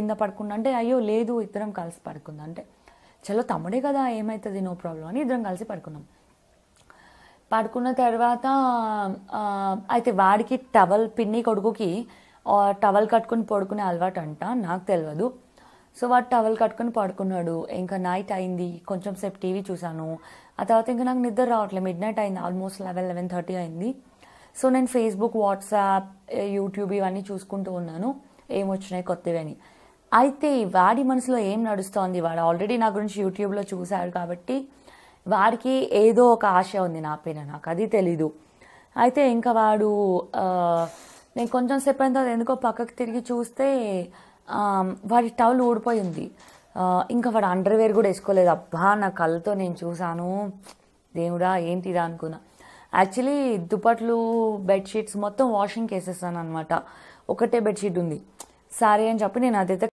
కింద పడుకున్నా అంటే అయ్యో లేదు ఇద్దరం కలిసి పడుకుందా అంటే చలో తమ్ముడే కదా ఏమవుతుంది నో ప్రాబ్లం అని ఇద్దరం కలిసి పడుకున్నాం పడుకున్న తర్వాత అయితే వాడికి టవల్ పిన్ని కొడుకుకి టవల్ కట్టుకుని పడుకునే అలవాటు అంట నాకు తెలియదు సో వాడు టవల్ కట్టుకుని పడుకున్నాడు ఇంకా నైట్ అయింది కొంచెం సేపు టీవీ చూశాను ఆ తర్వాత ఇంకా నాకు నిద్ర రావట్లేదు మిడ్ నైట్ అయింది ఆల్మోస్ట్ లెవెన్ లెవెన్ థర్టీ అయింది సో నేను ఫేస్బుక్ వాట్సాప్ యూట్యూబ్ ఇవన్నీ చూసుకుంటూ ఉన్నాను ఏమొచ్చినాయి కొత్తవి అని అయితే వాడి మనసులో ఏం నడుస్తోంది వాడు ఆల్రెడీ నా గురించి యూట్యూబ్లో చూశాడు కాబట్టి వాడికి ఏదో ఒక ఆశ ఉంది నా పైన నాకు అది తెలీదు అయితే ఇంకా వాడు నేను కొంచెం సేపు తర్వాత ఎందుకో పక్కకు తిరిగి చూస్తే వాడి టవల్ ఊడిపోయి ఉంది ఇంకా వాడు అండర్వేర్ కూడా వేసుకోలేదు అబ్బా నా కళ్ళతో నేను చూశాను దేవుడా ఏంటిదా అనుకున్నా యాక్చువల్లీ దుప్పట్లు బెడ్షీట్స్ మొత్తం వాషింగ్కి వేసేస్తాను అనమాట ఒకటే బెడ్షీట్ ఉంది సారీ అని చెప్పి నేను అదైతే